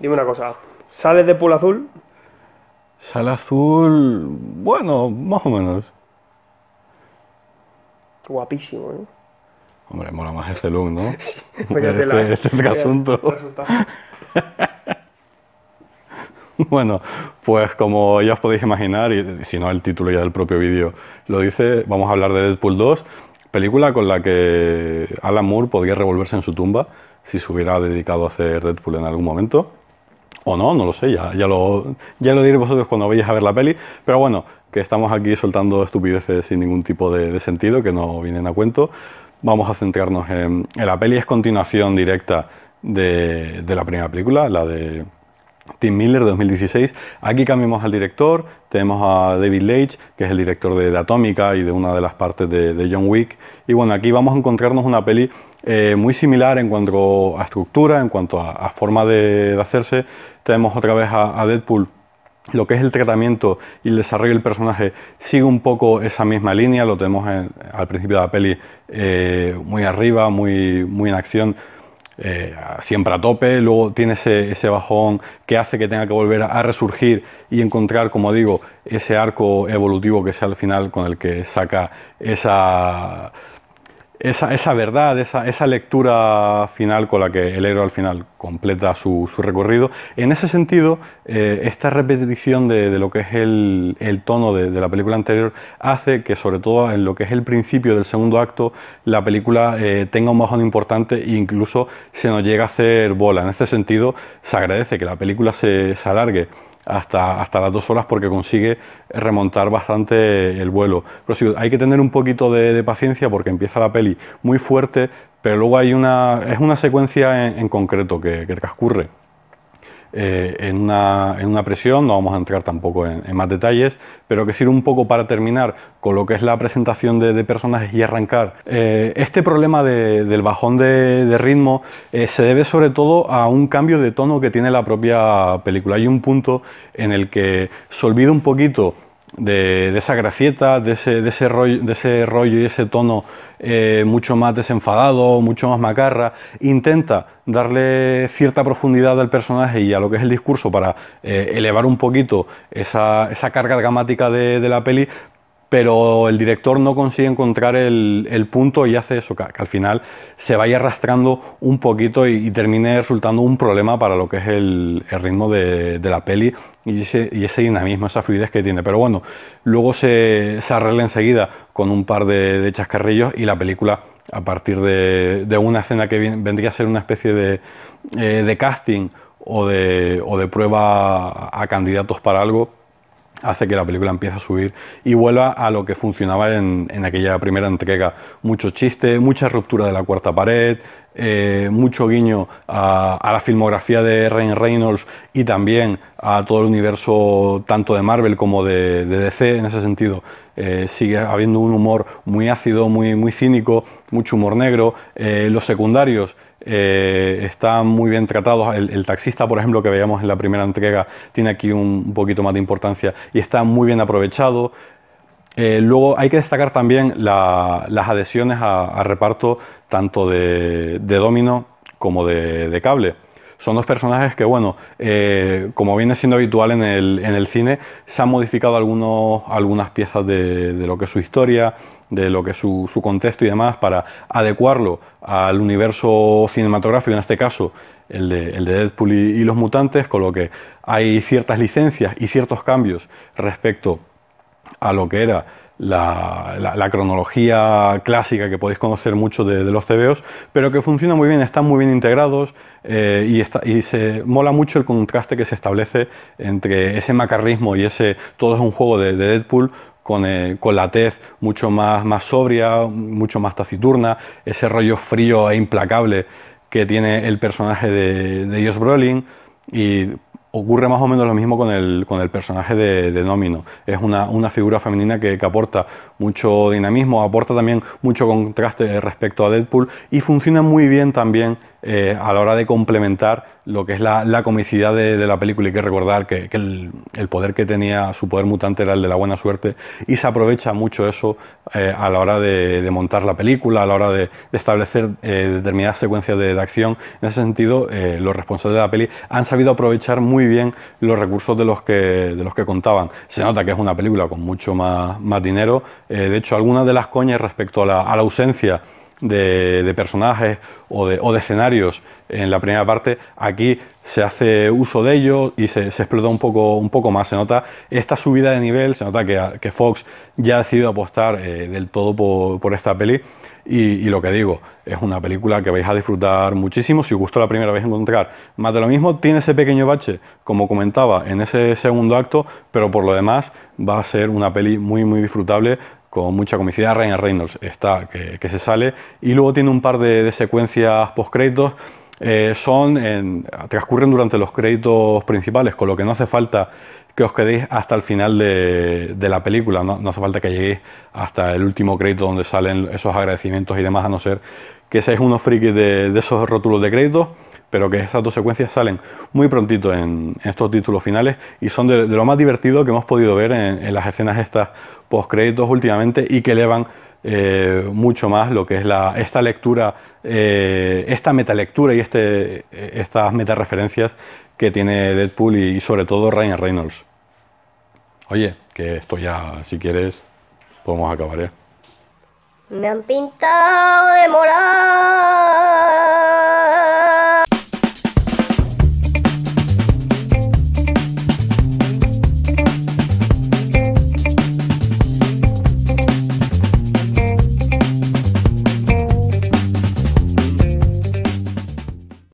Dime una cosa, ¿sale de Pool Azul? ¿Sale Azul, bueno, más o menos. Guapísimo, ¿eh? Hombre, mola más este look, ¿no? Sí, este, ¿eh? este, es el asunto. bueno, pues como ya os podéis imaginar, y si no el título ya del propio vídeo lo dice, vamos a hablar de Deadpool 2, película con la que Alan Moore podría revolverse en su tumba si se hubiera dedicado a hacer Deadpool en algún momento. O no, no lo sé, ya, ya, lo, ya lo diréis vosotros cuando vayáis a ver la peli. Pero bueno, que estamos aquí soltando estupideces sin ningún tipo de, sentido, que no vienen a cuento. Vamos a centrarnos en, la peli, es continuación directa de, la primera película, la de Tim Miller 2016. Aquí cambiamos al director, tenemos a David Leitch, que es el director de, Atómica y de una de las partes de, de John Wick. Y bueno, aquí vamos a encontrarnos una peli eh, muy similar en cuanto a estructura, en cuanto a, forma de, hacerse. Tenemos otra vez a, Deadpool lo que es el tratamiento y el desarrollo del personaje sigue un poco esa misma línea, lo tenemos al principio de la peli eh, muy arriba, muy, en acción, eh, siempre a tope, luego tiene ese, bajón que hace que tenga que volver a, resurgir y encontrar, como digo, ese arco evolutivo que sea al final con el que saca esa esa, verdad, esa, lectura final con la que el héroe al final completa su, recorrido. En ese sentido, eh, esta repetición de, lo que es el, tono de, la película anterior hace que, sobre todo en lo que es el principio del segundo acto, la película eh, tenga un bajón importante e incluso se nos llega a hacer bola. En ese sentido, se agradece que la película se alargue hasta, las dos horas porque consigue remontar bastante el vuelo. Pero hay que tener un poquito de, paciencia porque empieza la peli muy fuerte, pero luego hay una, es una secuencia en, concreto que, que transcurre. Eh, en, una, presión, no vamos a entrar tampoco en, más detalles, pero que sirve un poco para terminar con lo que es la presentación de, personajes y arrancar. Eh, este problema del bajón de, ritmo eh, se debe sobre todo a un cambio de tono que tiene la propia película. Hay un punto en el que se olvida un poquito de, esa gracieta, de ese, rollo, de ese rollo y ese tono eh, mucho más desenfadado, mucho más macarra. Intenta darle cierta profundidad al personaje y a lo que es el discurso para eh, elevar un poquito esa, carga dramática de, de, la peli, pero el director no consigue encontrar el, punto y hace eso, que, al final se vaya arrastrando un poquito y, termine resultando un problema para lo que es el, ritmo de, la peli y ese, dinamismo, esa fluidez que tiene. Pero bueno, luego se, arregla enseguida con un par de, chascarrillos y la película a partir de, una escena que vendría a ser una especie de, eh, casting o de prueba a candidatos para algo, hace que la película empiece a subir y vuelva a lo que funcionaba en, aquella primera entrega. Mucho chiste, mucha ruptura de la cuarta pared, eh, mucho guiño a, la filmografía de Ryan Reynolds y también a todo el universo tanto de Marvel como de, DC en ese sentido. Eh, sigue habiendo un humor muy ácido, muy, muy cínico, mucho humor negro. Eh, los secundarios están muy bien tratados. El, taxista, por ejemplo, que veíamos en la primera entrega, tiene aquí un poquito más de importancia y está muy bien aprovechado. Eh, luego hay que destacar también las adhesiones a, reparto tanto de, de domino como de, cable. Son dos personajes que, bueno, eh, como viene siendo habitual en el, cine, se han modificado algunos, algunas piezas de, lo que es su historia, de lo que es su, contexto y demás, para adecuarlo al universo cinematográfico, en este caso el de, Deadpool y, y, los mutantes, con lo que hay ciertas licencias y ciertos cambios respecto a lo que era la, cronología clásica que podéis conocer mucho de, los CBOs, pero que funciona muy bien, están muy bien integrados eh, y, y, se mola mucho el contraste que se establece entre ese macarrismo y ese todo es un juego de, Deadpool eh, con, la tez mucho más, más sobria, mucho más taciturna, ese rollo frío e implacable que tiene el personaje de, de Brolin Ocurre más o menos lo mismo con el, con el personaje de, de Nómino. Es una, una figura femenina que, que, aporta mucho dinamismo, aporta también mucho contraste respecto a Deadpool y funciona muy bien también eh, a la hora de complementar lo que es la, comicidad de, la película. Hay que recordar que, el, poder que tenía, su poder mutante era el de la buena suerte y se aprovecha mucho eso eh, a la hora de, montar la película, a la hora de, establecer eh, determinadas secuencias de, acción. En ese sentido, los responsables de la peli han sabido aprovechar muy bien los recursos de los que, de los que contaban. Se nota que es una película con mucho más, más dinero. de hecho, algunas de las coñas respecto a la ausencia de, personajes o de, escenarios en la primera parte, aquí se hace uso de ello y se, explota un poco, un poco más. Se nota esta subida de nivel, se nota que, Fox ya ha decidido apostar eh, del todo por, esta peli. Y, lo que digo, es una película que vais a disfrutar muchísimo. Si os gustó la primera, vais a encontrar más de lo mismo. Tiene ese pequeño bache, como comentaba, en ese segundo acto, pero por lo demás va a ser una peli muy, muy disfrutable con mucha comicidad. Ryan Reynolds está que, se sale. Y luego tiene un par de, secuencias post-créditos, eh, son transcurren durante los créditos principales, con lo que no hace falta que os quedéis hasta el final de, la película, no, hace falta que lleguéis hasta el último crédito donde salen esos agradecimientos y demás, a no ser que seáis unos frikis de, de esos rótulos de créditos pero que esas dos secuencias salen muy prontito en, estos títulos finales y son de, lo más divertido que hemos podido ver en, las escenas estas post créditos últimamente y que elevan eh, mucho más lo que es esta lectura, eh, esta metalectura y este, eh, estas metareferencias que tiene Deadpool y, sobre todo Ryan Reynolds. Oye, que esto ya, si quieres, podemos acabar ya. Me han pintado de morado.